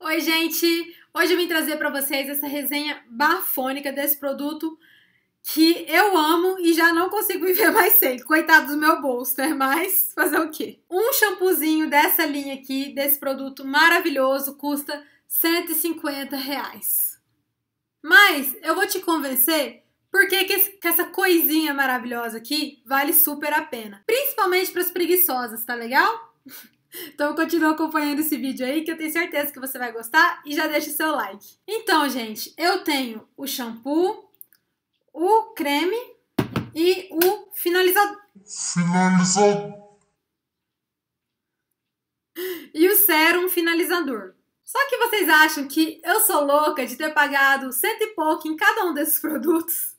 Oi, gente! Hoje eu vim trazer para vocês essa resenha bafônica desse produto que eu amo e já não consigo viver mais sem. Coitado do meu bolso, né? Mas fazer o quê? Um shampoozinho dessa linha aqui, desse produto maravilhoso, custa 150 reais. Mas eu vou te convencer por que, que essa coisinha maravilhosa aqui vale super a pena. Principalmente para as preguiçosas, tá legal? Então continua acompanhando esse vídeo aí que eu tenho certeza que você vai gostar e já deixa o seu like. Então, gente, eu tenho o shampoo, o creme e o finalizador. Finalizador. E o sérum finalizador. Só que vocês acham que eu sou louca de ter pagado cento e pouco em cada um desses produtos?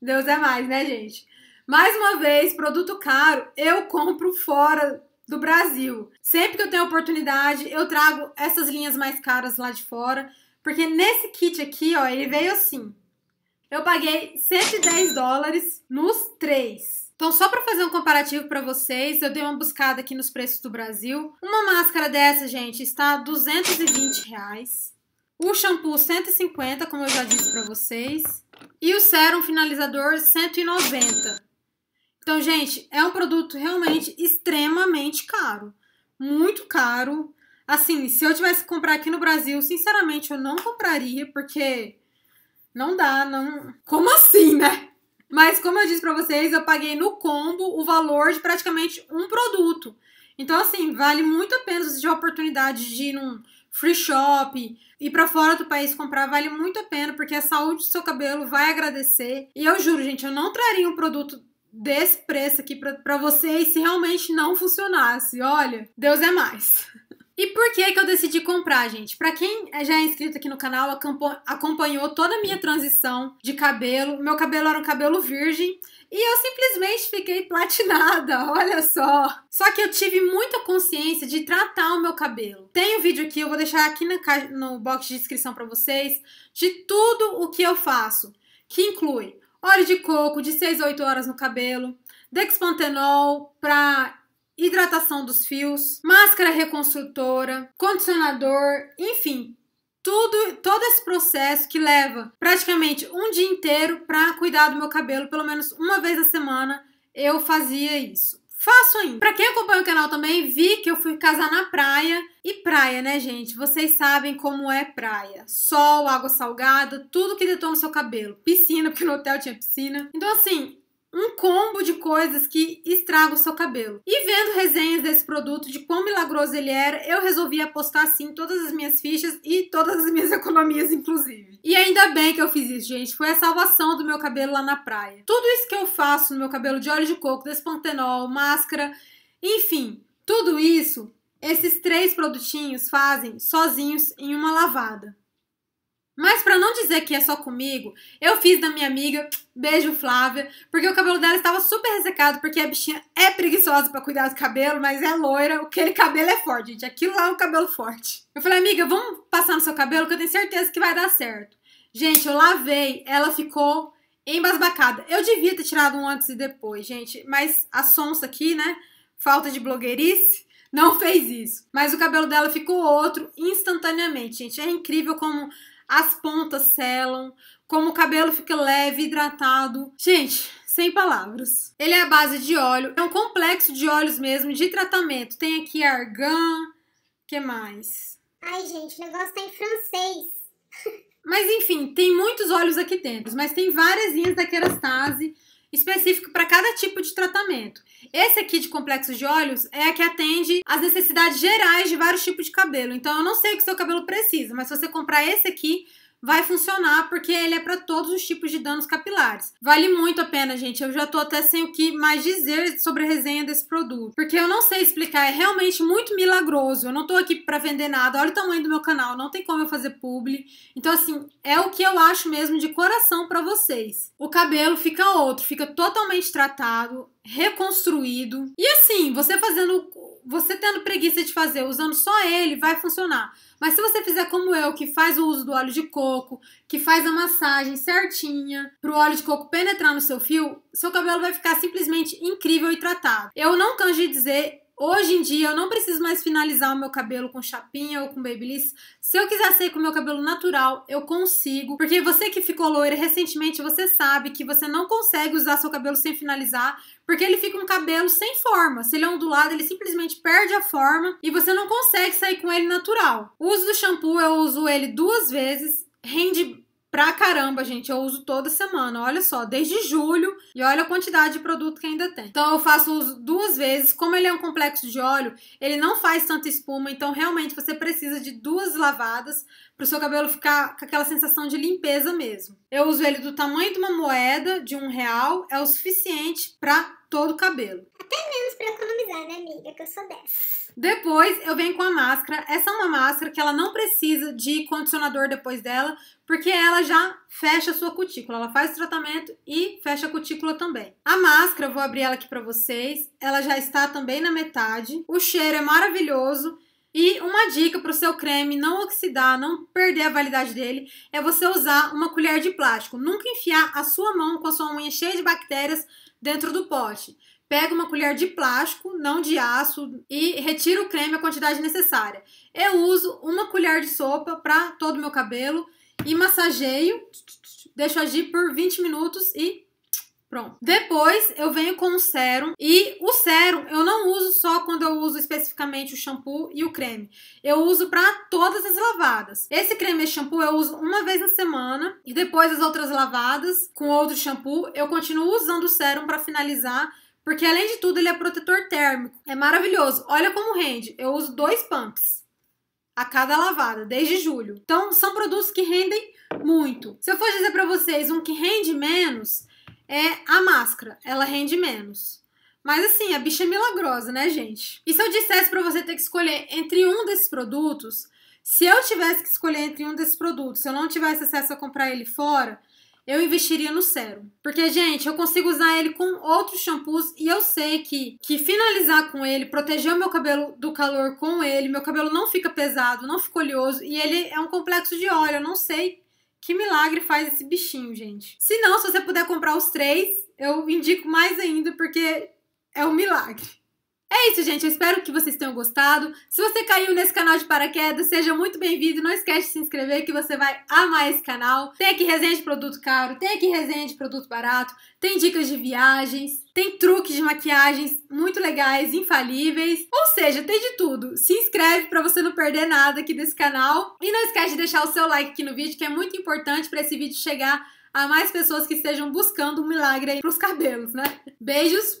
Deus é mais, né, gente? Mais uma vez, produto caro eu compro fora do Brasil. Sempre que eu tenho oportunidade, eu trago essas linhas mais caras lá de fora, porque nesse kit aqui, ó, ele veio assim. Eu paguei 110 dólares nos três. Então, só para fazer um comparativo para vocês, eu dei uma buscada aqui nos preços do Brasil. Uma máscara dessa, gente, está 220 reais. O shampoo 150, como eu já disse para vocês. E o sérum finalizador 190. Então, gente, é um produto realmente extremamente caro. Muito caro. Assim, se eu tivesse que comprar aqui no Brasil, sinceramente, eu não compraria, porque não dá, não. Como assim, né? Mas, como eu disse pra vocês, eu paguei no combo o valor de praticamente um produto. Então, assim, vale muito a pena se tiver a oportunidade de ir num free shop, ir para fora do país comprar, vale muito a pena, porque a saúde do seu cabelo vai agradecer. E eu juro, gente, eu não traria um produto desse preço aqui para vocês se realmente não funcionasse. Olha, Deus é mais. E por que que eu decidi comprar, gente? Para quem já é inscrito aqui no canal, acompanhou toda a minha transição de cabelo. Meu cabelo era um cabelo virgem e eu simplesmente fiquei platinada, olha só. Só que eu tive muita consciência de tratar o meu cabelo. Tem um vídeo aqui, eu vou deixar aqui na, no box de descrição para vocês, de tudo o que eu faço, que inclui óleo de coco de 6 a 8 horas no cabelo, dexpantenol para hidratação dos fios, máscara reconstrutora, condicionador, enfim, tudo, todo esse processo que leva praticamente um dia inteiro para cuidar do meu cabelo, pelo menos uma vez a semana eu fazia isso. Faço ainda. Pra quem acompanha o canal também, vi que eu fui casar na praia. E praia, né, gente? Vocês sabem como é praia. Sol, água salgada, tudo que detona o seu cabelo. Piscina, porque no hotel tinha piscina. Então, assim, um combo de coisas que estraga o seu cabelo. E vendo resenhas desse produto, de quão milagroso ele era, eu resolvi apostar sim todas as minhas fichas e todas as minhas economias, inclusive. E ainda bem que eu fiz isso, gente. Foi a salvação do meu cabelo lá na praia. Tudo isso que eu faço no meu cabelo de óleo de coco, despantenol, máscara, enfim, tudo isso, esses três produtinhos fazem sozinhos em uma lavada. Mas para não dizer que é só comigo, eu fiz da minha amiga, beijo Flávia, porque o cabelo dela estava super ressecado, porque a bichinha é preguiçosa para cuidar do cabelo, mas é loira, aquele cabelo é forte, gente, aquilo lá é um cabelo forte. Eu falei, amiga, vamos passar no seu cabelo que eu tenho certeza que vai dar certo. Gente, eu lavei, ela ficou embasbacada. Eu devia ter tirado um antes e depois, gente, mas a sonsa aqui, né, falta de blogueirice, não fez isso. Mas o cabelo dela ficou outro instantaneamente, gente. É incrível como as pontas selam, como o cabelo fica leve, hidratado. Gente, sem palavras. Ele é a base de óleo, é um complexo de óleos mesmo, de tratamento. Tem aqui argan, que mais? Ai, gente, o negócio tá em francês. mas enfim, tem muitos óleos aqui dentro, mas tem várias linhas da Kerastase específico para cada tipo de tratamento. Esse aqui de complexo de olhos é a que atende às necessidades gerais de vários tipos de cabelo. Então eu não sei o que seu cabelo precisa, mas se você comprar esse aqui, vai funcionar porque ele é para todos os tipos de danos capilares. Vale muito a pena, gente. Eu já tô até sem o que mais dizer sobre a resenha desse produto, porque eu não sei explicar, é realmente muito milagroso. Eu não tô aqui para vender nada. Olha o tamanho do meu canal, não tem como eu fazer publi. Então assim, é o que eu acho mesmo de coração para vocês. O cabelo fica outro, fica totalmente tratado, reconstruído. E assim, você fazendo você tendo preguiça de fazer, usando só ele, vai funcionar. Mas se você fizer como eu, que faz o uso do óleo de coco, que faz a massagem certinha, pro óleo de coco penetrar no seu fio, seu cabelo vai ficar simplesmente incrível e tratado. Eu não canso de dizer, Hoje em dia eu não preciso mais finalizar o meu cabelo com chapinha ou com babyliss. Se eu quiser sair com o meu cabelo natural, eu consigo. Porque você que ficou loira recentemente, você sabe que você não consegue usar seu cabelo sem finalizar, porque ele fica um cabelo sem forma. Se ele é ondulado, ele simplesmente perde a forma e você não consegue sair com ele natural. O uso do shampoo, eu uso ele duas vezes, rende pra caramba, gente. Eu uso toda semana. Olha só, desde julho. E olha a quantidade de produto que ainda tem. Então eu faço uso duas vezes. Como ele é um complexo de óleo, ele não faz tanta espuma. Então realmente você precisa de duas lavadas pro seu cabelo ficar com aquela sensação de limpeza mesmo. Eu uso ele do tamanho de uma moeda, de um real. É o suficiente pra todo o cabelo. Até menos pra economizar, né, amiga? Que eu sou dessa. Depois eu venho com a máscara. Essa é uma máscara que ela não precisa de condicionador depois dela, porque ela já fecha a sua cutícula. Ela faz o tratamento e fecha a cutícula também. A máscara, vou abrir ela aqui para vocês. Ela já está também na metade. O cheiro é maravilhoso. E uma dica para o seu creme não oxidar, não perder a validade dele, é você usar uma colher de plástico. Nunca enfiar a sua mão com a sua unha cheia de bactérias dentro do pote. Pega uma colher de plástico, não de aço, e retira o creme a quantidade necessária. Eu uso uma colher de sopa para todo o meu cabelo e massageio, deixo agir por 20 minutos e Pronto. Depois eu venho com o sérum e o sérum eu não uso só quando eu uso especificamente o shampoo e o creme. Eu uso para todas as lavadas. Esse creme e shampoo eu uso uma vez na semana e depois as outras lavadas com outro shampoo eu continuo usando o sérum para finalizar. Porque além de tudo ele é protetor térmico. É maravilhoso. Olha como rende. Eu uso dois pumps a cada lavada desde julho. Então são produtos que rendem muito. Se eu for dizer para vocês um que rende menos, é a máscara. Ela rende menos. Mas assim, a bicha é milagrosa, né, gente? E se eu dissesse para você ter que escolher entre um desses produtos, se eu tivesse que escolher entre um desses produtos, se eu não tivesse acesso a comprar ele fora, eu investiria no sérum. Porque, gente, eu consigo usar ele com outros shampoos e eu sei que, que finalizar com ele, proteger o meu cabelo do calor com ele, meu cabelo não fica pesado, não fica oleoso e ele é um complexo de óleo. Eu não sei que milagre faz esse bichinho, gente. Se não, se você puder comprar os três, eu indico mais ainda, porque é um milagre. É isso, gente. Eu espero que vocês tenham gostado. Se você caiu nesse canal de paraquedas, seja muito bem-vindo. Não esquece de se inscrever que você vai amar esse canal. Tem aqui resenha de produto caro, tem aqui resenha de produto barato, tem dicas de viagens, tem truques de maquiagens muito legais, infalíveis. Ou seja, tem de tudo. Se inscreve para você não perder nada aqui desse canal. E não esquece de deixar o seu like aqui no vídeo, que é muito importante para esse vídeo chegar a mais pessoas que estejam buscando um milagre aí pros cabelos, né? Beijos!